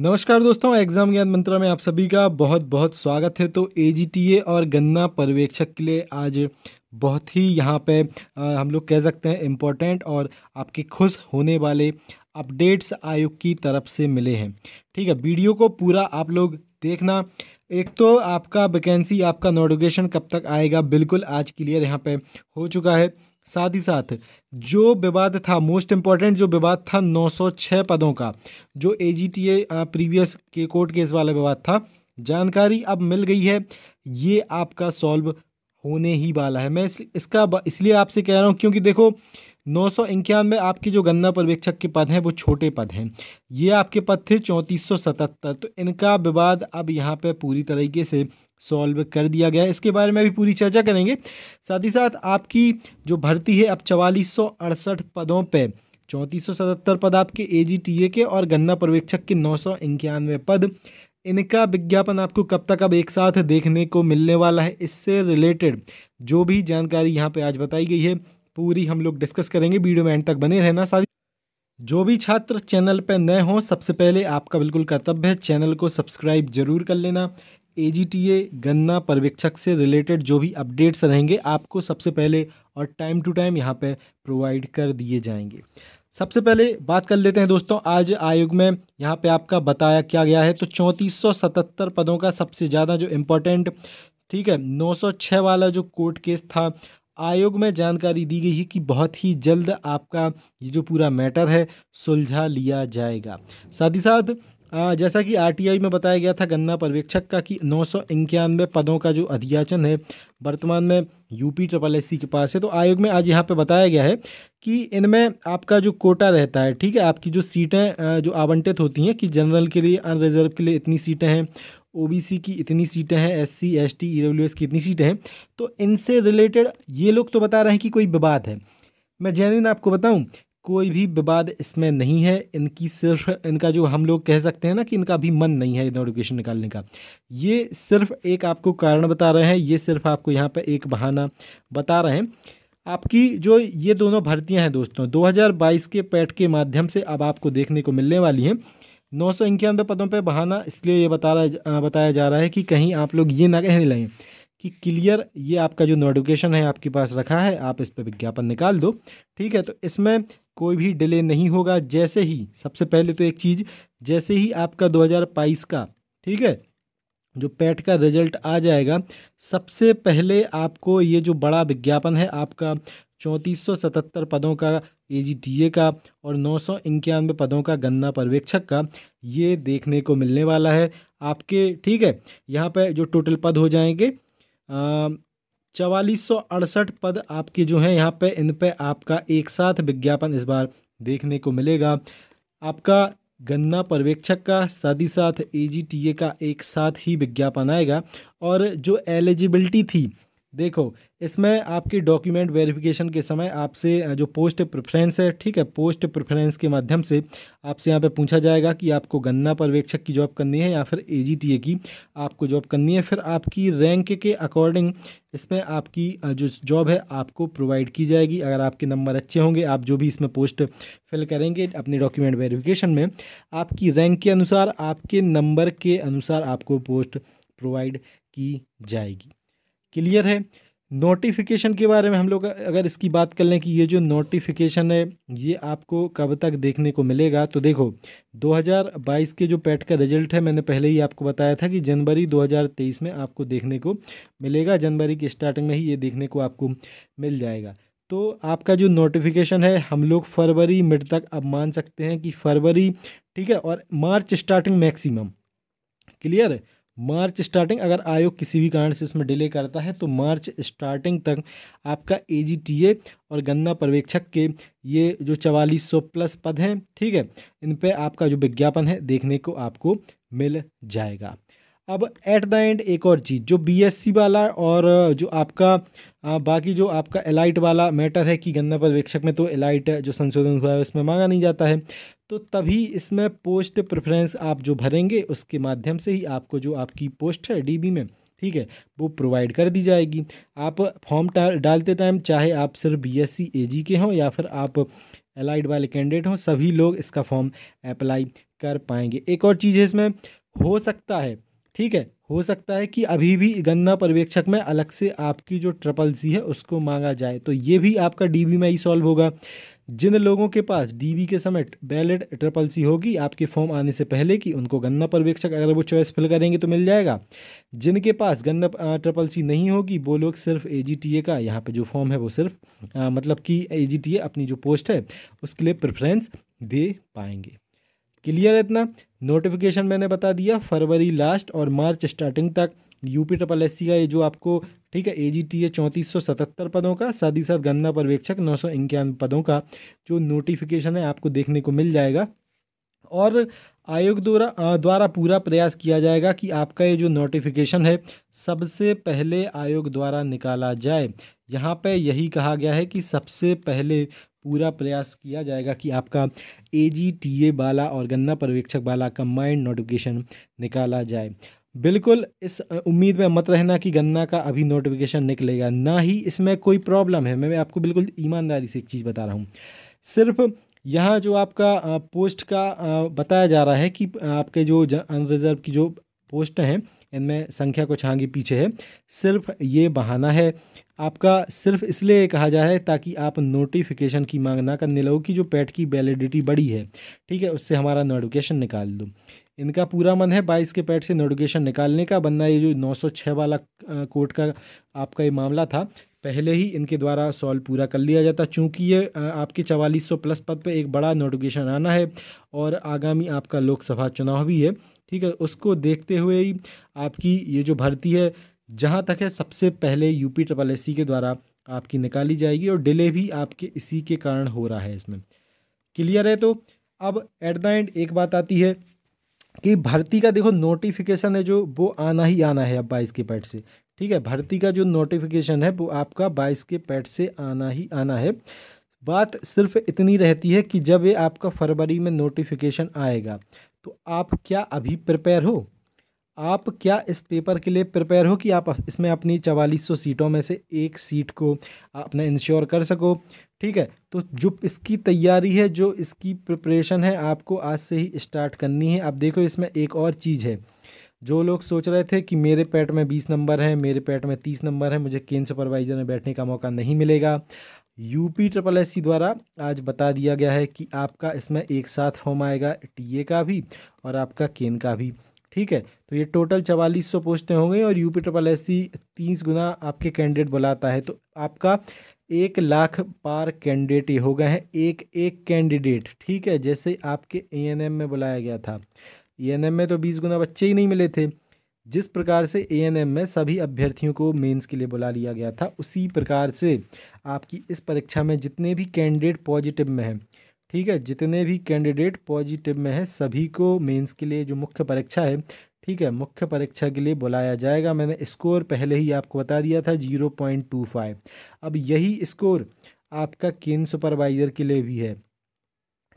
नमस्कार दोस्तों एग्जाम ज्ञान मंत्रा में आप सभी का बहुत बहुत स्वागत है तो ए और गन्ना पर्यवेक्षक के लिए आज बहुत ही यहाँ पे हम लोग कह सकते हैं इम्पोर्टेंट और आपके खुश होने वाले अपडेट्स आयोग की तरफ से मिले हैं ठीक है वीडियो को पूरा आप लोग देखना एक तो आपका वैकेंसी आपका नोटिफिकेशन कब तक आएगा बिल्कुल आज क्लियर यहाँ पे हो चुका है साथ ही साथ जो विवाद था मोस्ट इम्पॉर्टेंट जो विवाद था 906 पदों का जो A G T A previous के कोर्ट केस वाला विवाद था जानकारी अब मिल गई है ये आपका सॉल्व होने ही वाला है मैं इसका इसलिए आपसे कह रहा हूँ क्योंकि देखो नौ सौ इक्यानवे आपके जो गन्ना पर्यवेक्षक के पद हैं वो छोटे पद हैं ये आपके पद थे चौंतीस सौ सतहत्तर तो इनका विवाद अब यहाँ पे पूरी तरीके से सॉल्व कर दिया गया इसके बारे में भी पूरी चर्चा करेंगे साथ ही साथ आपकी जो भर्ती है अब चवालीस सौ अड़सठ पदों पर चौंतीस सौ सतहत्तर पद आपके ए के और गन्ना पर्यवेक्षक के नौ सौ इक्यानवे पद इनका विज्ञापन आपको कब तक अब एक साथ देखने को मिलने वाला है इससे रिलेटेड जो भी जानकारी यहाँ पे आज बताई गई है पूरी हम लोग डिस्कस करेंगे वीडियो में एंड तक बने रहना सारी जो भी छात्र चैनल पर नए हों सबसे पहले आपका बिल्कुल कर्तव्य है चैनल को सब्सक्राइब जरूर कर लेना ए जी टी ए गन्ना पर्यवेक्षक से रिलेटेड जो भी अपडेट्स रहेंगे आपको सबसे पहले और टाइम टू टाइम यहाँ पर प्रोवाइड कर दिए जाएंगे सबसे पहले बात कर लेते हैं दोस्तों आज आयोग में यहाँ पे आपका बताया क्या गया है तो चौंतीस पदों का सबसे ज़्यादा जो इम्पोर्टेंट ठीक है 906 वाला जो कोर्ट केस था आयोग में जानकारी दी गई है कि बहुत ही जल्द आपका ये जो पूरा मैटर है सुलझा लिया जाएगा साथ ही साथ जैसा कि आरटीआई में बताया गया था गन्ना पर्यवेक्षक का कि नौ सौ इक्यानवे पदों का जो अधियाचन है वर्तमान में यूपी ट्रिपल एस के पास है तो आयोग में आज यहाँ पे बताया गया है कि इनमें आपका जो कोटा रहता है ठीक है आपकी जो सीटें जो आवंटित होती हैं कि जनरल के लिए अनरिजर्व के लिए इतनी सीटें हैं ओबीसी की इतनी सीटें हैं एससी एसटी ईडब्ल्यूएस की इतनी सीटें हैं तो इनसे रिलेटेड ये लोग तो बता रहे हैं कि कोई विवाद है मैं जैनविन आपको बताऊं कोई भी विवाद इसमें नहीं है इनकी सिर्फ इनका जो हम लोग कह सकते हैं ना कि इनका भी मन नहीं है नोटिफिकेशन निकालने का ये सिर्फ एक आपको कारण बता रहे हैं ये सिर्फ आपको यहाँ पर एक बहाना बता रहे हैं आपकी जो ये दोनों भर्तियां हैं दोस्तों 2022 के पैट के माध्यम से अब आपको देखने को मिलने वाली हैं नौ सौ इक्यानवे पदों पे बहाना इसलिए ये बता रहा बताया जा रहा है कि कहीं आप लोग ये ना कहने लगें कि क्लियर ये आपका जो नोटिफिकेशन है आपके पास रखा है आप इस पर विज्ञापन निकाल दो ठीक है तो इसमें कोई भी डिले नहीं होगा जैसे ही सबसे पहले तो एक चीज़ जैसे ही आपका दो हज़ार बाईस का ठीक है जो पैट का रिजल्ट आ जाएगा सबसे पहले आपको ये जो बड़ा विज्ञापन है आपका चौंतीस पदों का ए का और नौ पदों का गन्ना पर्यवेक्षक का ये देखने को मिलने वाला है आपके ठीक है यहाँ पर जो टोटल पद हो जाएंगे चवालीस पद आपके जो हैं यहाँ पे इन पे आपका एक साथ विज्ञापन इस बार देखने को मिलेगा आपका गन्ना पर्यवेक्षक का साथ ही साथ ए का एक साथ ही विज्ञापन आएगा और जो एलिजिबिलिटी थी देखो इसमें आपकी डॉक्यूमेंट वेरिफिकेशन के समय आपसे जो पोस्ट प्रेफरेंस है ठीक है पोस्ट प्रेफरेंस के माध्यम से आपसे यहाँ पे पूछा जाएगा कि आपको गन्ना पर्यवेक्षक की जॉब करनी है या फिर एजीटीए की आपको जॉब करनी है फिर आपकी रैंक के अकॉर्डिंग इसमें आपकी जो जॉब है आपको प्रोवाइड की जाएगी अगर आपके नंबर अच्छे होंगे आप जो भी इसमें पोस्ट फिल करेंगे अपने डॉक्यूमेंट वेरीफिकेशन में आपकी रैंक के अनुसार आपके नंबर के अनुसार आपको पोस्ट प्रोवाइड की जाएगी क्लियर है नोटिफिकेशन के बारे में हम लोग अगर इसकी बात कर लें कि ये जो नोटिफिकेशन है ये आपको कब तक देखने को मिलेगा तो देखो 2022 के जो पैट का रिजल्ट है मैंने पहले ही आपको बताया था कि जनवरी 2023 में आपको देखने को मिलेगा जनवरी की स्टार्टिंग में ही ये देखने को आपको मिल जाएगा तो आपका जो नोटिफिकेशन है हम लोग फरवरी मिड तक अब मान सकते हैं कि फरवरी ठीक है और मार्च स्टार्टिंग मैक्सिमम क्लियर है मार्च स्टार्टिंग अगर आयोग किसी भी कारण से इसमें डिले करता है तो मार्च स्टार्टिंग तक आपका ए और गन्ना पर्यवेक्षक के ये जो चवालीस सौ प्लस पद हैं ठीक है इन पर आपका जो विज्ञापन है देखने को आपको मिल जाएगा अब एट द एंड एक और चीज़ जो बीएससी वाला और जो आपका आ, बाकी जो आपका एलाइट वाला मैटर है कि गन्ना पर्यवेक्षक में तो एलाइट जो संशोधन हुआ है उसमें मांगा नहीं जाता है तो तभी इसमें पोस्ट प्रेफरेंस आप जो भरेंगे उसके माध्यम से ही आपको जो आपकी पोस्ट है डीबी में ठीक है वो प्रोवाइड कर दी जाएगी आप फॉर्म डालते टाइम चाहे आप सिर्फ बी एस सी ए जी के हों या फिर आप एलाइड वाले कैंडिडेट हों सभी लोग इसका फॉर्म अप्लाई कर पाएंगे एक और चीज़ है इसमें हो सकता है ठीक है हो सकता है कि अभी भी गन्ना पर्यवेक्षक में अलग से आपकी जो ट्रिपल सी है उसको मांगा जाए तो ये भी आपका डी बी में ही सॉल्व होगा जिन लोगों के पास डीबी के समय बैलेट ट्रिपल सी होगी आपके फॉर्म आने से पहले कि उनको गन्ना पर्यवेक्षक अगर वो चॉइस फिल करेंगे तो मिल जाएगा जिनके पास गन्ना ट्रिपल सी नहीं होगी वो लोग सिर्फ ए का यहाँ पे जो फॉर्म है वो सिर्फ आ, मतलब कि ए अपनी जो पोस्ट है उसके लिए प्रेफरेंस दे पाएंगे क्लियर है इतना नोटिफिकेशन मैंने बता दिया फरवरी लास्ट और मार्च स्टार्टिंग तक यूपी ट्रपल एस का ये जो आपको ठीक है ए जी टी ए चौंतीस सौ सतहत्तर पदों का साथ ही साथ गन्ना पर्यवेक्षक नौ सौ इक्यानवे पदों का जो नोटिफिकेशन है आपको देखने को मिल जाएगा और आयोग द्वारा द्वारा पूरा प्रयास किया जाएगा कि आपका ये जो नोटिफिकेशन है सबसे पहले आयोग द्वारा निकाला जाए यहाँ पे यही कहा गया है कि सबसे पहले पूरा प्रयास किया जाएगा कि आपका ए जी टी ए बाला और गन्ना पर्यवेक्षक बाला कम्बाइंड नोटिफिकेशन निकाला जाए बिल्कुल इस उम्मीद में मत रहना कि गन्ना का अभी नोटिफिकेशन निकलेगा ना ही इसमें कोई प्रॉब्लम है मैं आपको बिल्कुल ईमानदारी से एक चीज़ बता रहा हूँ सिर्फ यहाँ जो आपका पोस्ट का बताया जा रहा है कि आपके जो अनरिज़र्व की जो पोस्ट हैं इनमें संख्या कुछ आगे हाँ पीछे है सिर्फ ये बहाना है आपका सिर्फ इसलिए कहा जाए ताकि आप नोटिफिकेशन की मांग ना करने लगो कि जो पैट की वैलिडिटी बड़ी है ठीक है उससे हमारा नोटिफिकेशन निकाल दो इनका पूरा मन है बाईस के पैट से नोटिफिकेशन निकालने का बनना ये जो 906 वाला कोर्ट का आपका ये मामला था पहले ही इनके द्वारा सॉल्व पूरा कर लिया जाता चूँकि ये आपके चवालीस सौ प्लस पद पर एक बड़ा नोटिफिकेशन आना है और आगामी आपका लोकसभा चुनाव भी है ठीक है उसको देखते हुए ही आपकी ये जो भर्ती है जहाँ तक है सबसे पहले यूपी ट्रिपल एस के द्वारा आपकी निकाली जाएगी और डिले भी आपके इसी के कारण हो रहा है इसमें क्लियर है तो अब एट द एंड एक बात आती है कि भर्ती का देखो नोटिफिकेशन है जो वो आना ही आना है अब बाईस के पैट से ठीक है भर्ती का जो नोटिफिकेशन है वो आपका बाईस के पैट से आना ही आना है बात सिर्फ इतनी रहती है कि जब ये आपका फरवरी में नोटिफिकेशन आएगा तो आप क्या अभी प्रिपेयर हो आप क्या इस पेपर के लिए प्रिपेयर हो कि आप इसमें अपनी चवालीस सौ सीटों में से एक सीट को अपना इंश्योर कर सको ठीक है तो जो इसकी तैयारी है जो इसकी प्रिपरेशन है आपको आज से ही स्टार्ट करनी है आप देखो इसमें एक और चीज़ है जो लोग सोच रहे थे कि मेरे पेट में बीस नंबर है मेरे पेट में तीस नंबर है मुझे केंद्र सुपरवाइज़र में बैठने का मौका नहीं मिलेगा यूपी ट्रिपल एस द्वारा आज बता दिया गया है कि आपका इसमें एक साथ फॉर्म आएगा टीए का भी और आपका केन का भी ठीक है तो ये टोटल चवालीस सौ पोस्टें होंगी और यूपी ट्रिपल एस सी तीस गुना आपके कैंडिडेट बुलाता है तो आपका एक लाख पार कैंडिडेट ये हो गए हैं एक एक कैंडिडेट ठीक है जैसे आपके ए एन एम में बुलाया गया था ए एन एम में तो बीस गुना बच्चे ही नहीं मिले थे जिस प्रकार से ए में सभी अभ्यर्थियों को मेंस के लिए बुला लिया गया था उसी प्रकार से आपकी इस परीक्षा में जितने भी कैंडिडेट पॉजिटिव में हैं ठीक है जितने भी कैंडिडेट पॉजिटिव में है सभी को मेंस के लिए जो मुख्य परीक्षा है ठीक है मुख्य परीक्षा के लिए बुलाया जाएगा मैंने स्कोर पहले ही आपको बता दिया था जीरो पॉइंट टू फाइव अब यही स्कोर आपका केंद्र सुपरवाइज़र के लिए भी है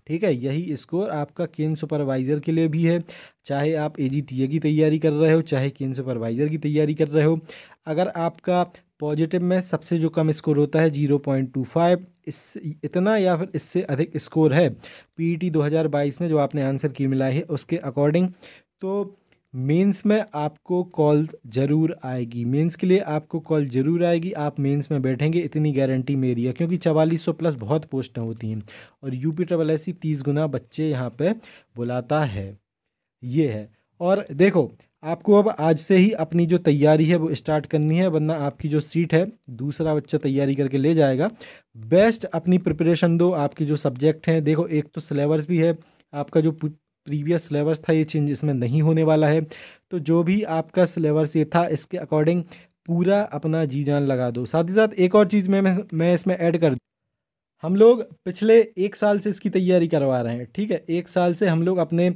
ठीक है यही स्कोर आपका केंद्र सुपरवाइज़र के लिए भी है चाहे आप ए की तैयारी कर रहे हो चाहे केंद्र सुपरवाइज़र की तैयारी कर रहे हो अगर आपका पॉजिटिव में सबसे जो कम स्कोर होता है जीरो पॉइंट टू फाइव इस इतना या फिर इससे अधिक स्कोर है पीटी 2022 e में जो आपने आंसर की मिला है उसके अकॉर्डिंग तो मेंस में आपको कॉल ज़रूर आएगी मेंस के लिए आपको कॉल ज़रूर आएगी आप मेंस में बैठेंगे इतनी गारंटी मेरी है क्योंकि चवालीस सौ प्लस बहुत पोस्टें होती हैं और यूपी ट्रबल एस सी तीस गुना बच्चे यहाँ पे बुलाता है ये है और देखो आपको अब आज से ही अपनी जो तैयारी है वो स्टार्ट करनी है वरना आपकी जो सीट है दूसरा बच्चा तैयारी करके ले जाएगा बेस्ट अपनी प्रिपरेशन दो आपके जो सब्जेक्ट हैं देखो एक तो सिलेबस भी है आपका जो प्रीवियस सिलेबस था ये चेंज इसमें नहीं होने वाला है तो जो भी आपका सिलेबस ये था इसके अकॉर्डिंग पूरा अपना जी जान लगा दो साथ ही साथ एक और चीज़ में मैं इसमें ऐड कर हम लोग पिछले एक साल से इसकी तैयारी करवा रहे हैं ठीक है एक साल से हम लोग अपने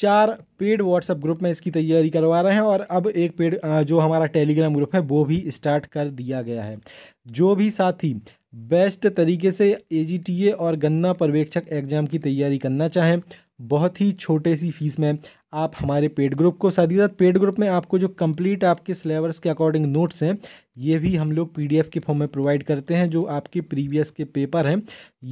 चार पेड व्हाट्सएप ग्रुप में इसकी तैयारी करवा रहे हैं और अब एक पेड जो हमारा टेलीग्राम ग्रुप है वो भी स्टार्ट कर दिया गया है जो भी साथी बेस्ट तरीके से ए और गन्ना पर्यवेक्षक एग्ज़ाम की तैयारी करना चाहें बहुत ही छोटे सी फीस में आप हमारे पेड ग्रुप को साथ ही साथ पेड ग्रुप में आपको जो कंप्लीट आपके सिलेबस के अकॉर्डिंग नोट्स हैं ये भी हम लोग पीडीएफ के फॉर्म में प्रोवाइड करते हैं जो आपके प्रीवियस के पेपर हैं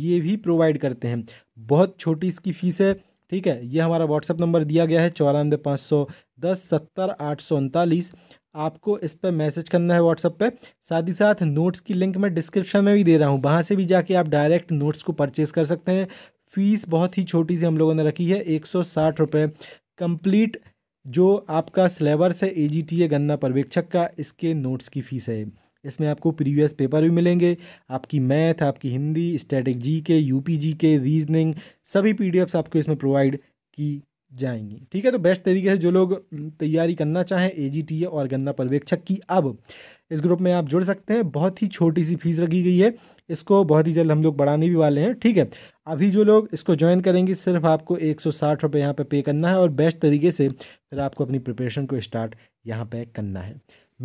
ये भी प्रोवाइड करते हैं बहुत छोटी इसकी फ़ीस है ठीक है ये हमारा व्हाट्सअप नंबर दिया गया है चौरानवे पाँच सौ दस सत्तर आठ सौ उनतालीस आपको इस पर मैसेज करना है व्हाट्सअप पे साथ ही साथ नोट्स की लिंक मैं डिस्क्रिप्शन में भी दे रहा हूँ वहाँ से भी जाके आप डायरेक्ट नोट्स को परचेज कर सकते हैं फ़ीस बहुत ही छोटी सी हम लोगों ने रखी है एक सौ साठ रुपये कंप्लीट जो आपका सिलेबस है ए जी टी ए गन्ना पर्यवेक्षक का इसके नोट्स की फ़ीस है इसमें आपको प्रीवियस पेपर भी मिलेंगे आपकी मैथ आपकी हिंदी स्टैटिक जी के यू पी जी के रीजनिंग सभी पी डी एफ्स आपको इसमें प्रोवाइड की जाएंगी ठीक है तो बेस्ट तरीके से जो लोग तैयारी करना चाहें ए जी टी ए और गन्ना पर्यवेक्षक की अब इस ग्रुप में आप जुड़ सकते हैं बहुत ही छोटी सी फीस रखी गई है इसको बहुत ही जल्द हम लोग बढ़ाने भी वाले हैं ठीक है अभी जो लोग इसको ज्वाइन करेंगे सिर्फ आपको एक सौ साठ रुपये यहाँ पर पे करना है और बेस्ट तरीके से फिर आपको अपनी प्रिपरेशन को स्टार्ट यहाँ पर करना है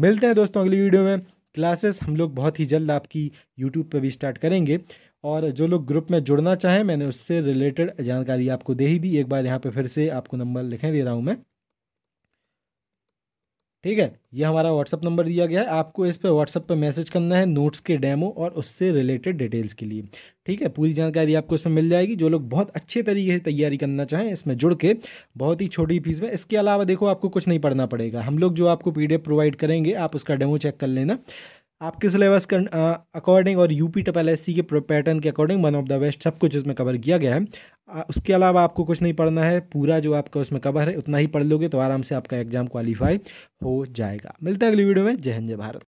मिलते हैं दोस्तों अगली वीडियो में क्लासेस हम लोग बहुत ही जल्द आपकी यूट्यूब पर भी स्टार्ट करेंगे और जो लोग ग्रुप में जुड़ना चाहें मैंने उससे रिलेटेड जानकारी आपको दे ही दी एक बार यहाँ पर फिर से आपको नंबर लिखें दे रहा हूँ मैं ठीक है ये हमारा व्हाट्सअप नंबर दिया गया है आपको इस पर व्हाट्सअप पर मैसेज करना है नोट्स के डेमो और उससे रिलेटेड डिटेल्स के लिए ठीक है पूरी जानकारी आपको इसमें मिल जाएगी जो लोग बहुत अच्छे तरीके से तैयारी करना चाहें इसमें जुड़ के बहुत ही छोटी फीस में इसके अलावा देखो आपको कुछ नहीं पढ़ना पड़ेगा हम लोग जो आपको पी प्रोवाइड करेंगे आप उसका डेमो चेक कर लेना आपके सिलेबस के अकॉर्डिंग और यूपी टपल एस के पैटर्न के according one of the best सब कुछ उसमें कवर किया गया है उसके अलावा आपको कुछ नहीं पढ़ना है पूरा जो आपका उसमें कवर है उतना ही पढ़ लोगे तो आराम से आपका एग्जाम क्वालिफाई हो जाएगा मिलता है अगली वीडियो में जय हिंद जय भारत